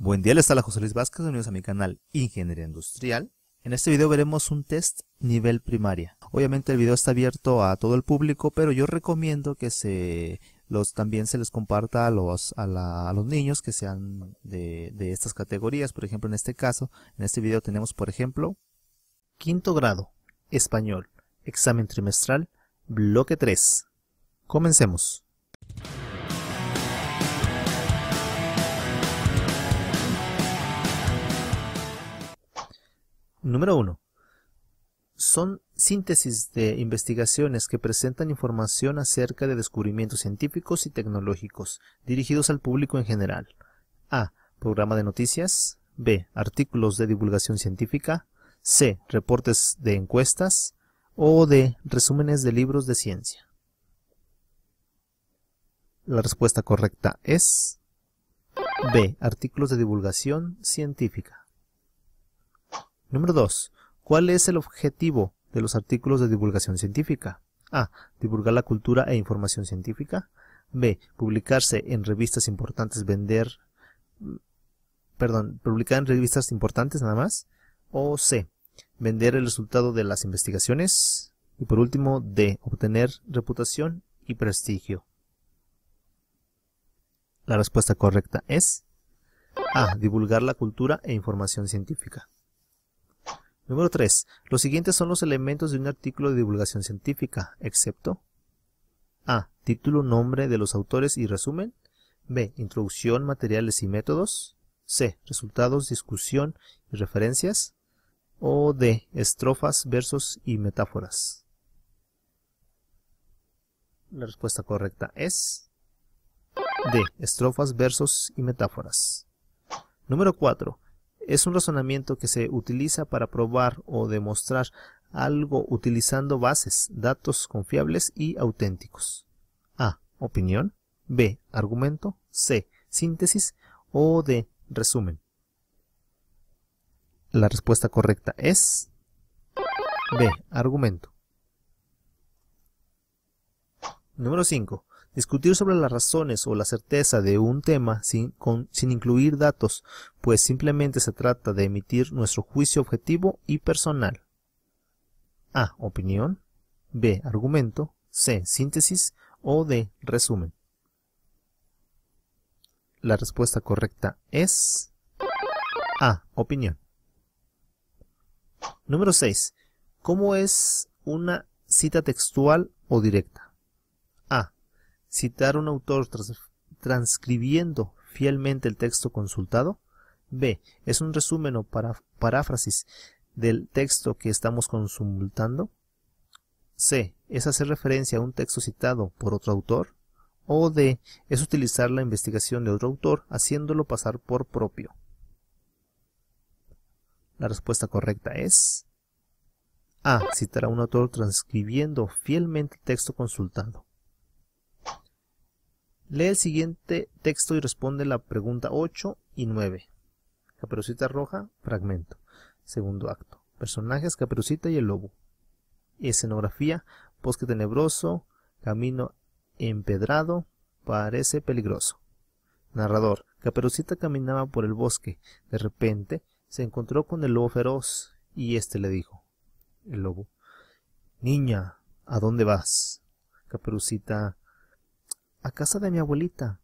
Buen día, les está la José Luis Vázquez, bienvenidos a mi canal Ingeniería Industrial. En este video veremos un test nivel primaria. Obviamente el video está abierto a todo el público, pero yo recomiendo que se los, también se les comparta a los, a, la, a los niños que sean de, de estas categorías. Por ejemplo, en este caso, en este video tenemos, por ejemplo, quinto grado, español, examen trimestral, bloque 3. Comencemos. Número 1. Son síntesis de investigaciones que presentan información acerca de descubrimientos científicos y tecnológicos dirigidos al público en general. A. Programa de noticias. B. Artículos de divulgación científica. C. Reportes de encuestas. O D. Resúmenes de libros de ciencia. La respuesta correcta es B. Artículos de divulgación científica. Número 2. ¿Cuál es el objetivo de los artículos de divulgación científica? A. Divulgar la cultura e información científica. B. Publicarse en revistas importantes, vender... Perdón, publicar en revistas importantes nada más. O C. Vender el resultado de las investigaciones. Y por último, D. Obtener reputación y prestigio. La respuesta correcta es A. Divulgar la cultura e información científica. Número 3. Los siguientes son los elementos de un artículo de divulgación científica, excepto A. Título, nombre de los autores y resumen. B. Introducción, materiales y métodos. C. Resultados, discusión y referencias. O D. Estrofas, versos y metáforas. La respuesta correcta es D. Estrofas, versos y metáforas. Número 4. Es un razonamiento que se utiliza para probar o demostrar algo utilizando bases, datos confiables y auténticos. A. Opinión. B. Argumento. C. Síntesis. O D. Resumen. La respuesta correcta es B. Argumento. Número 5. Discutir sobre las razones o la certeza de un tema sin, incluir datos, pues simplemente se trata de emitir nuestro juicio objetivo y personal. A. Opinión. B. Argumento. C. Síntesis. O D. Resumen. La respuesta correcta es A. Opinión. Número 6. ¿Cómo es una cita textual o directa? citar un autor transcribiendo fielmente el texto consultado. B. Es un resumen o paráfrasis del texto que estamos consultando. C. Es hacer referencia a un texto citado por otro autor. O D. Es utilizar la investigación de otro autor haciéndolo pasar por propio. La respuesta correcta es A. Citar a un autor transcribiendo fielmente el texto consultado. Lee el siguiente texto y responde la pregunta 8 y 9. Caperucita Roja, fragmento. Segundo acto. Personajes Caperucita y el Lobo. Escenografía, bosque tenebroso, camino empedrado, parece peligroso. Narrador. Caperucita caminaba por el bosque. De repente se encontró con el lobo feroz y éste le dijo. El lobo. Niña, ¿a dónde vas? Caperucita casa de mi abuelita.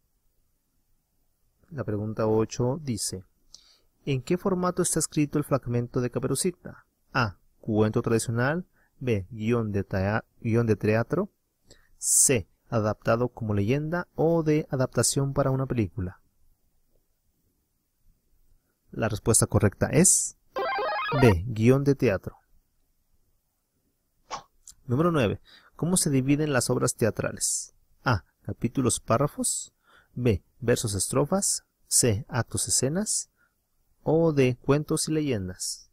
La pregunta 8 dice, ¿en qué formato está escrito el fragmento de Caperucita? A. Cuento tradicional. B. Guión de, guión de teatro. C. Adaptado como leyenda o de adaptación para una película. La respuesta correcta es B. Guión de teatro. Número 9. ¿Cómo se dividen las obras teatrales? capítulos, párrafos, B, versos, estrofas, C, actos, escenas, o D, cuentos y leyendas.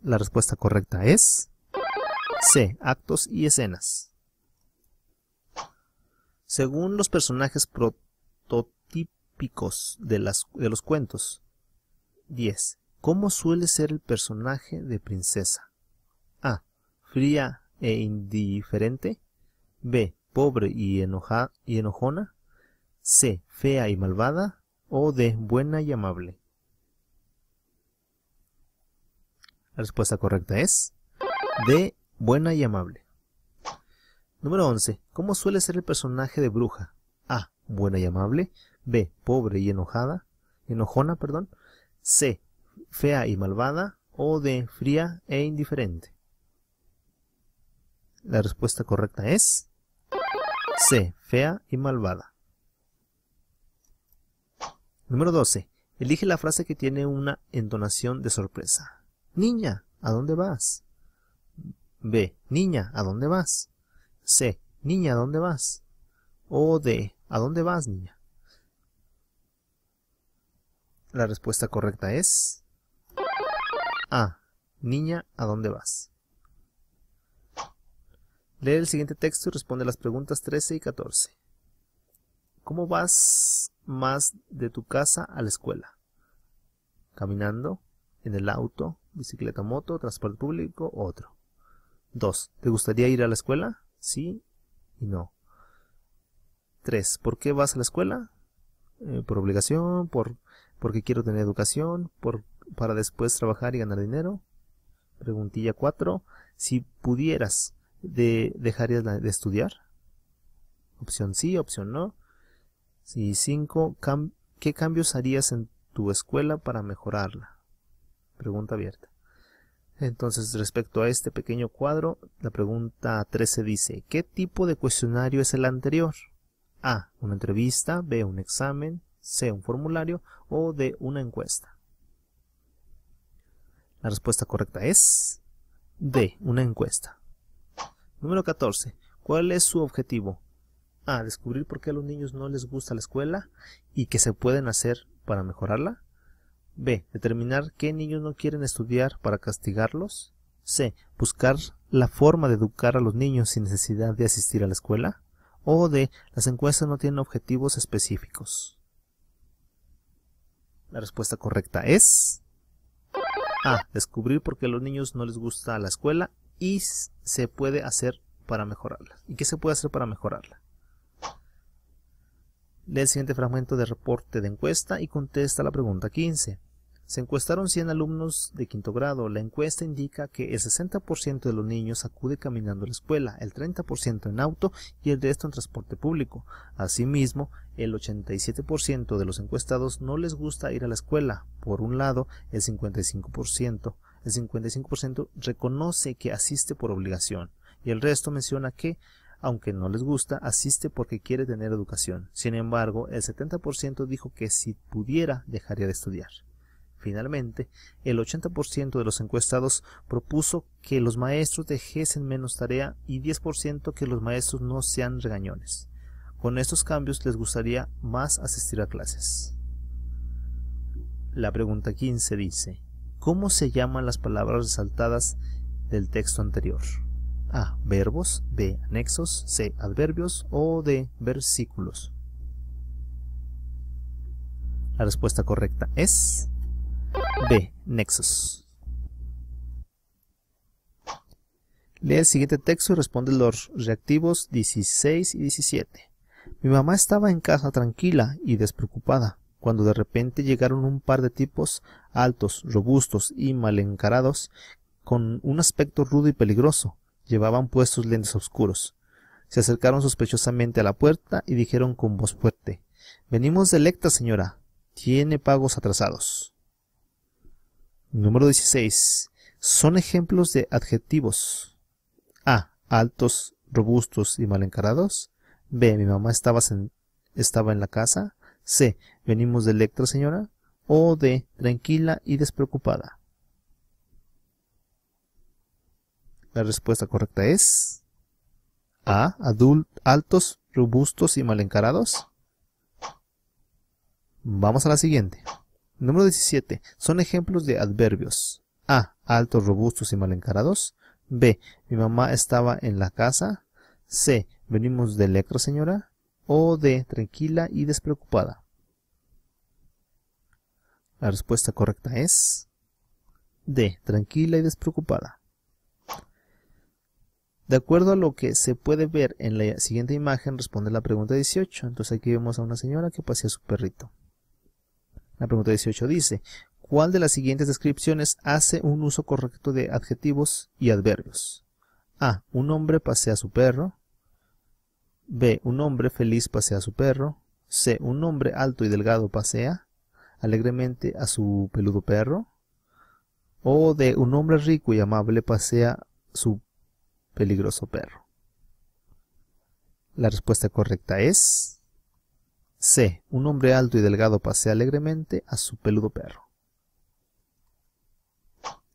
La respuesta correcta es C, actos y escenas. Según los personajes prototípicos de, las, de los cuentos. 10. ¿Cómo suele ser el personaje de princesa? A. Fría e indiferente. B. Pobre y, enoja, y enojona. C. Fea y malvada. O D. Buena y amable. La respuesta correcta es D. Buena y amable. Número 11. ¿Cómo suele ser el personaje de bruja? A. Buena y amable. B. Pobre y enojada. Enojona, perdón. C. Fea y malvada. O D. Fría e indiferente. La respuesta correcta es C. Fea y malvada. Número 12. Elige la frase que tiene una entonación de sorpresa. Niña, ¿a dónde vas? B. Niña, ¿a dónde vas? C. Niña, ¿a dónde vas? O D. ¿A dónde vas, niña? La respuesta correcta es A. Niña, ¿a dónde vas? Lee el siguiente texto y responde las preguntas 13 y 14. ¿Cómo vas más de tu casa a la escuela? ¿Caminando? ¿En el auto? ¿Bicicleta, moto? ¿Transporte público? Otro. 2. ¿Te gustaría ir a la escuela? Sí y no. 3. ¿Por qué vas a la escuela? Eh, por obligación, por, porque quiero tener educación, por, para después trabajar y ganar dinero. Preguntilla 4. Si pudieras de dejarías de estudiar? Opción sí, opción no. Y 5. ¿Qué cambios harías en tu escuela para mejorarla? Pregunta abierta. Entonces, respecto a este pequeño cuadro, la pregunta 13 dice, ¿qué tipo de cuestionario es el anterior? A. Una entrevista, B. Un examen, C. Un formulario o D. Una encuesta. La respuesta correcta es D. Una encuesta. Número 14. ¿Cuál es su objetivo? A. Descubrir por qué a los niños no les gusta la escuela y qué se pueden hacer para mejorarla. B. Determinar qué niños no quieren estudiar para castigarlos. C. Buscar la forma de educar a los niños sin necesidad de asistir a la escuela. O D. Las encuestas no tienen objetivos específicos. La respuesta correcta es... A. Descubrir por qué a los niños no les gusta la escuela y se puede hacer para mejorarla. ¿Y qué se puede hacer para mejorarla? Lee el siguiente fragmento de reporte de encuesta y contesta la pregunta 15. Se encuestaron 100 alumnos de quinto grado. La encuesta indica que el 60% de los niños acude caminando a la escuela, el 30% en auto y el resto en transporte público. Asimismo, el 87% de los encuestados no les gusta ir a la escuela. Por un lado, el 55% el 55% reconoce que asiste por obligación y el resto menciona que, aunque no les gusta, asiste porque quiere tener educación. Sin embargo, el 70% dijo que si pudiera dejaría de estudiar. Finalmente, el 80% de los encuestados propuso que los maestros dejesen menos tarea y 10% que los maestros no sean regañones. Con estos cambios les gustaría más asistir a clases. La pregunta 15 dice, ¿Cómo se llaman las palabras resaltadas del texto anterior? A. Verbos, B. Nexos C. Adverbios o D. Versículos. La respuesta correcta es B. Nexos. Lee el siguiente texto y responde los reactivos 16 y 17. Mi mamá estaba en casa tranquila y despreocupada cuando de repente llegaron un par de tipos altos, robustos y mal encarados, con un aspecto rudo y peligroso. Llevaban puestos lentes oscuros. Se acercaron sospechosamente a la puerta y dijeron con voz fuerte Venimos de Electa, señora. Tiene pagos atrasados. Número 16. Son ejemplos de adjetivos. A. Altos, robustos y mal encarados. B. Mi mamá estaba, estaba en la casa. C. ¿Venimos de Electra, señora? O D. Tranquila y despreocupada. La respuesta correcta es A. Adultos, altos, robustos y mal encarados. Vamos a la siguiente. Número 17. Son ejemplos de adverbios. A. Altos, robustos y mal encarados. B. Mi mamá estaba en la casa. C. Venimos de Electra, señora o de tranquila y despreocupada? La respuesta correcta es D. Tranquila y despreocupada. De acuerdo a lo que se puede ver en la siguiente imagen, responde la pregunta 18. Entonces aquí vemos a una señora que pasea a su perrito. La pregunta 18 dice, ¿cuál de las siguientes descripciones hace un uso correcto de adjetivos y adverbios? A. Un hombre pasea a su perro. B. Un hombre feliz pasea a su perro. C. Un hombre alto y delgado pasea alegremente a su peludo perro. O D. Un hombre rico y amable pasea su peligroso perro. La respuesta correcta es C. Un hombre alto y delgado pasea alegremente a su peludo perro.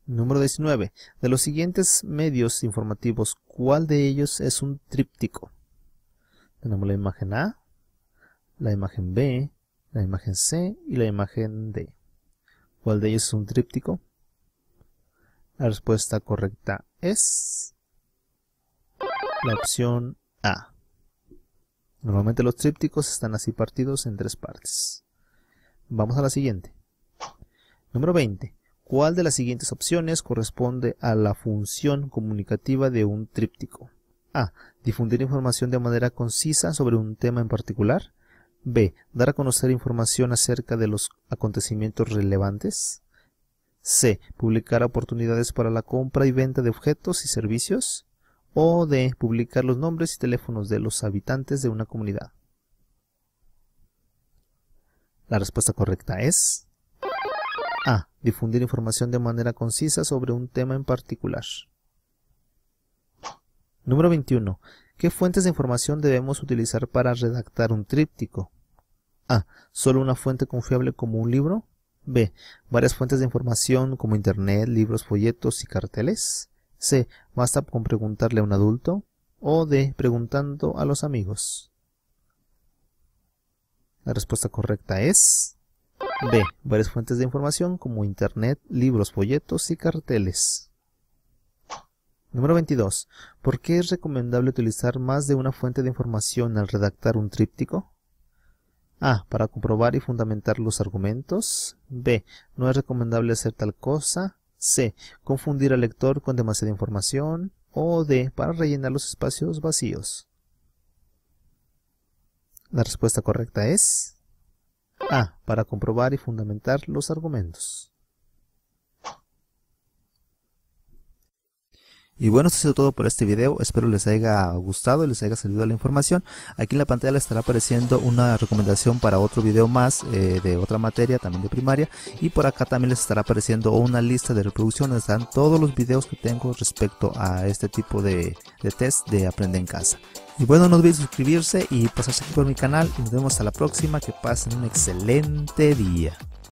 Número 19. De los siguientes medios informativos, ¿cuál de ellos es un tríptico? Tenemos la imagen A, la imagen B, la imagen C y la imagen D. ¿Cuál de ellos es un tríptico? La respuesta correcta es la opción A. Normalmente los trípticos están así partidos en tres partes. Vamos a la siguiente. Número 20. ¿Cuál de las siguientes opciones corresponde a la función comunicativa de un tríptico? A. Difundir información de manera concisa sobre un tema en particular. B. Dar a conocer información acerca de los acontecimientos relevantes. C. Publicar oportunidades para la compra y venta de objetos y servicios. O D. Publicar los nombres y teléfonos de los habitantes de una comunidad. La respuesta correcta es A. Difundir información de manera concisa sobre un tema en particular. Número 21. ¿Qué fuentes de información debemos utilizar para redactar un tríptico? A. Solo una fuente confiable como un libro. B. Varias fuentes de información como internet, libros, folletos y carteles. C. Basta con preguntarle a un adulto. O D. Preguntando a los amigos. La respuesta correcta es B. Varias fuentes de información como internet, libros, folletos y carteles. Número 22. ¿Por qué es recomendable utilizar más de una fuente de información al redactar un tríptico? A. Para comprobar y fundamentar los argumentos. B. No es recomendable hacer tal cosa. C. Confundir al lector con demasiada información. O D. Para rellenar los espacios vacíos. La respuesta correcta es A. Para comprobar y fundamentar los argumentos. Y bueno, esto ha sido todo por este video, espero les haya gustado, y les haya servido la información. Aquí en la pantalla les estará apareciendo una recomendación para otro video más eh, de otra materia, también de primaria. Y por acá también les estará apareciendo una lista de reproducción donde están todos los videos que tengo respecto a este tipo de, de test de Aprende en Casa. Y bueno, no olviden suscribirse y pasarse aquí por mi canal. Y nos vemos a la próxima, que pasen un excelente día.